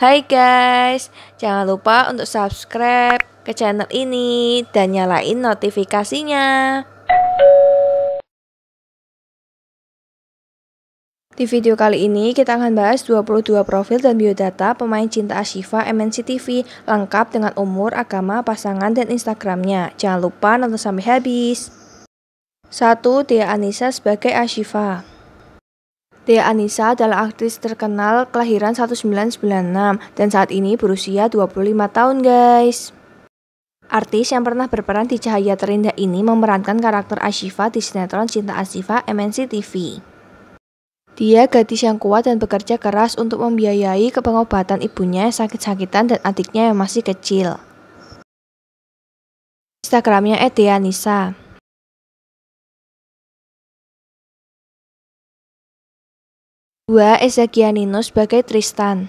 Hai guys, jangan lupa untuk subscribe ke channel ini dan nyalain notifikasinya. Di video kali ini kita akan bahas 22 profil dan biodata pemain cinta Ashifa MNC TV lengkap dengan umur, agama, pasangan, dan Instagramnya. Jangan lupa nonton sampai habis. 1. Tia Anissa sebagai Ashifa Tia Anissa adalah aktris terkenal kelahiran 1996 dan saat ini berusia 25 tahun guys. Artis yang pernah berperan di Cahaya Terindah ini memerankan karakter Ashifa di sinetron Cinta Ashifa MNC TV. Dia gadis yang kuat dan bekerja keras untuk membiayai kepengobatan ibunya sakit-sakitan dan adiknya yang masih kecil. Instagramnya @dianisa. 2. Eza sebagai Tristan.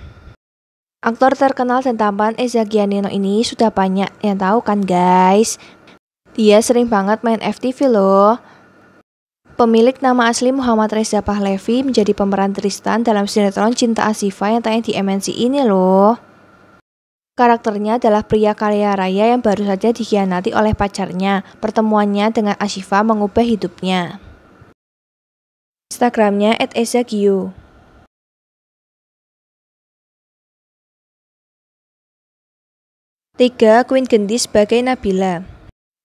Aktor terkenal dan tampan Eza ini sudah banyak yang tahu kan guys. Dia sering banget main FTV loh. Pemilik nama asli Muhammad Reza Pahlevi menjadi pemeran Tristan dalam sinetron Cinta Asifa yang tayang di MNC ini loh. Karakternya adalah pria kaya raya yang baru saja dikhianati oleh pacarnya. Pertemuannya dengan Asifa mengubah hidupnya. Instagramnya @ezagiu. 3. Queen Gendi sebagai Nabila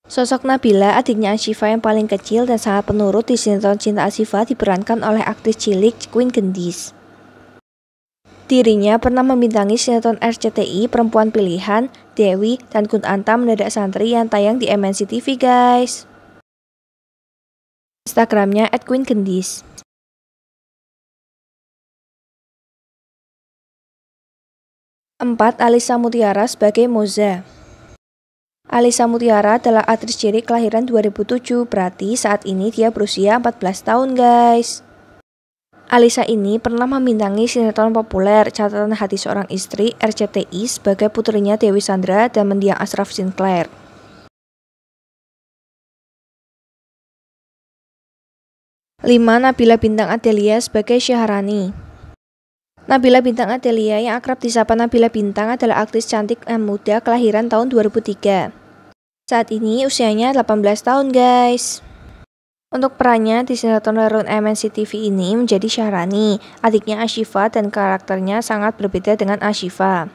Sosok Nabila, adiknya Ashifa yang paling kecil dan sangat penurut di sinetron Cinta Ashifa diperankan oleh aktris cilik Queen Gendis. Dirinya pernah membintangi sinetron RCTI Perempuan Pilihan, Dewi, dan Kun Anta Mendadak Santri yang tayang di MNC TV guys. Instagramnya Gendis. 4. Alisa Mutiara sebagai Moza Alisa Mutiara adalah aktris cilik kelahiran 2007, berarti saat ini dia berusia 14 tahun guys. Alisa ini pernah membintangi sinetron populer Catatan Hati Seorang Istri RCTI sebagai putrinya Dewi Sandra dan mendiang Asraf Sinclair. Lima Nabila Bintang Adelia sebagai Syaharani Nabila Bintang Adelia yang akrab disapa Nabila Bintang adalah aktris cantik dan muda kelahiran tahun 2003. Saat ini usianya 18 tahun guys. Untuk perannya di sinetron Rerun MNC TV ini menjadi Syahrani, adiknya Ashifa dan karakternya sangat berbeda dengan Ashifa.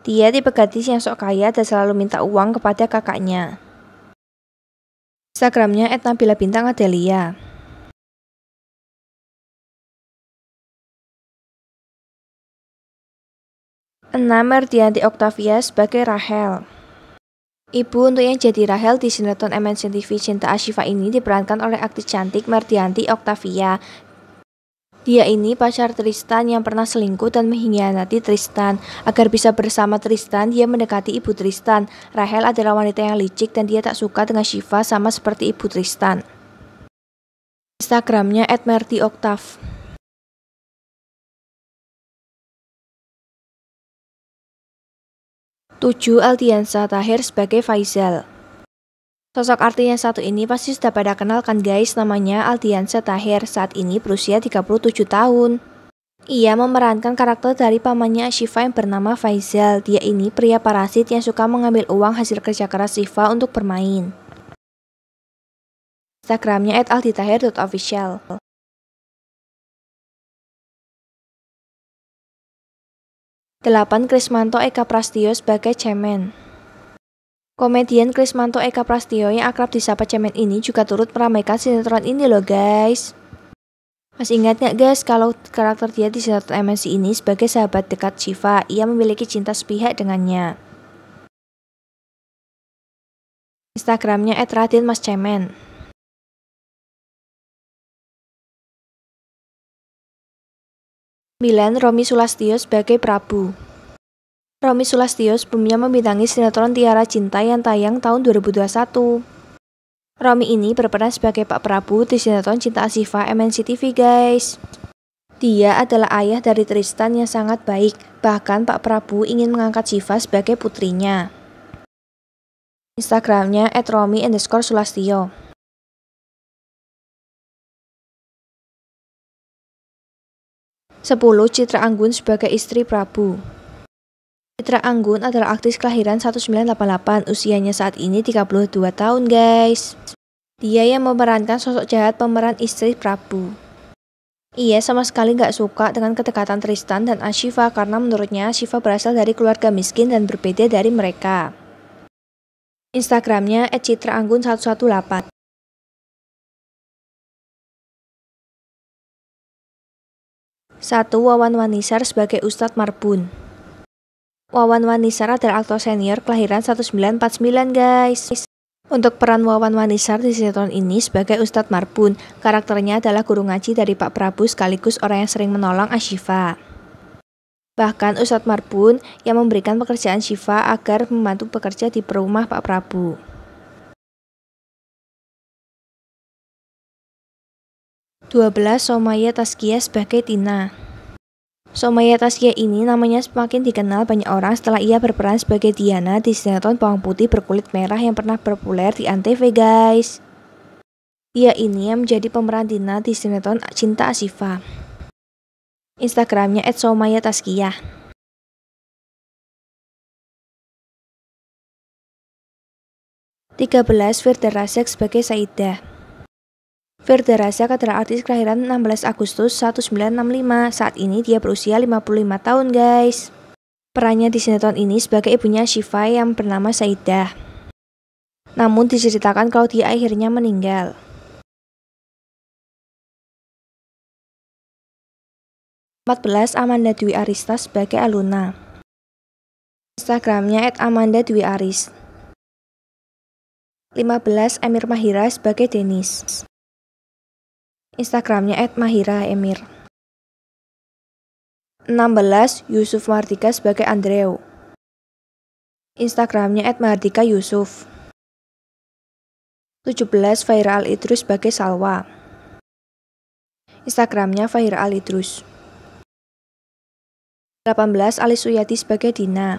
Dia tipe gadis yang sok kaya dan selalu minta uang kepada kakaknya. Instagramnya Adelia. 6. Merdianti Octavia sebagai Rahel Ibu untuk yang jadi Rahel di sinetron MNC TV Cinta Ashifa ini diperankan oleh aktris cantik Merdianti Octavia. Dia ini pacar Tristan yang pernah selingkuh dan mengkhianati Tristan. Agar bisa bersama Tristan, dia mendekati ibu Tristan. Rahel adalah wanita yang licik dan dia tak suka dengan Shiva sama seperti ibu Tristan. Instagramnya @merdioctav. 7. Aldiansa Tahir sebagai Faisal Sosok artis yang satu ini pasti sudah pada kenal kan guys namanya Aldiansa Tahir saat ini berusia 37 tahun. Ia memerankan karakter dari pamannya Shiva yang bernama Faisal. Dia ini pria parasit yang suka mengambil uang hasil kerja keras Shiva untuk bermain. Instagramnya at 8. Krismanto Eka Prastio sebagai Cemen Komedian Krismanto Eka Prastio yang akrab disapa Cemen ini juga turut meramaikan sinetron ini loh guys. Masih ingat nggak guys kalau karakter dia di sinetron MNC ini sebagai sahabat dekat Shiva, ia memiliki cinta sepihak dengannya. Instagramnya Mas @radinmascemen. 9. Romi Sulastio sebagai Prabu Romi Sulastio sebelumnya membintangi sinetron Tiara Cinta yang tayang tahun 2021. Romi ini berperan sebagai Pak Prabu di sinetron Cinta Asifa MNC TV guys. Dia adalah ayah dari Tristan yang sangat baik, bahkan Pak Prabu ingin mengangkat Siva sebagai putrinya. Instagramnya @romi_sulastio 10. Citra Anggun sebagai istri Prabu Citra Anggun adalah aktris kelahiran 1988, usianya saat ini 32 tahun guys. Dia yang memerankan sosok jahat pemeran istri Prabu. Ia sama sekali nggak suka dengan kedekatan Tristan dan Ashifa karena menurutnya Ashifa berasal dari keluarga miskin dan berbeda dari mereka. Instagramnya @citraanggun118. 1. Wawan Wanisar sebagai Ustadz Marbun Wawan Wanisar adalah aktor senior kelahiran 1949 guys. Untuk peran Wawan Wanisar di sinetron ini sebagai Ustadz Marbun, karakternya adalah guru ngaji dari Pak Prabu sekaligus orang yang sering menolong Ashifa. Bahkan Ustadz Marbun yang memberikan pekerjaan shifa agar membantu bekerja di perumah Pak Prabu. 12. Somaya Taskia sebagai Tina Somaya Taskia ini namanya semakin dikenal banyak orang setelah ia berperan sebagai Diana di sinetron Bawang Putih berkulit merah yang pernah populer di Antv guys. Ia ini yang menjadi pemeran Tina di sinetron Cinta Asifa. Instagramnya @somayataskia. Tiga belas Firda Rasek sebagai Saidah. Rasya adalah artis kelahiran 16 Agustus 1965. Saat ini dia berusia 55 tahun, guys. Perannya di sinetron ini sebagai ibunya Shiva yang bernama Saidah. Namun diceritakan kalau dia akhirnya meninggal. belas Amanda Dwi Arista sebagai Aluna. Instagramnya @amanda_dwi_aris. 15 Emir Mahira sebagai Denis. Instagramnya @mahiraemir. 16. Yusuf Martika sebagai Andreu. Instagramnya Martika yusuf. 17. Fahira Al Idrus sebagai Salwa. Instagramnya Fahira Al Idrus. 18. Alis Suyati sebagai Dina.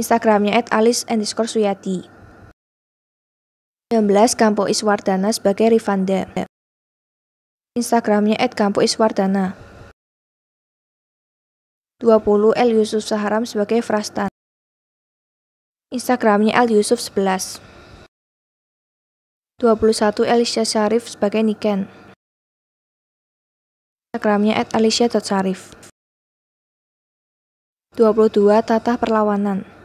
Instagramnya @alis_suyati. 19. Kampo Iswardana sebagai Rivanda Instagramnya at Kampo Iswardana 20. El Yusuf Saharam sebagai Frastan Instagramnya El Yusuf 11 21. Alicia Sharif sebagai Niken Instagramnya at alicia.sarif 22. Tatah Perlawanan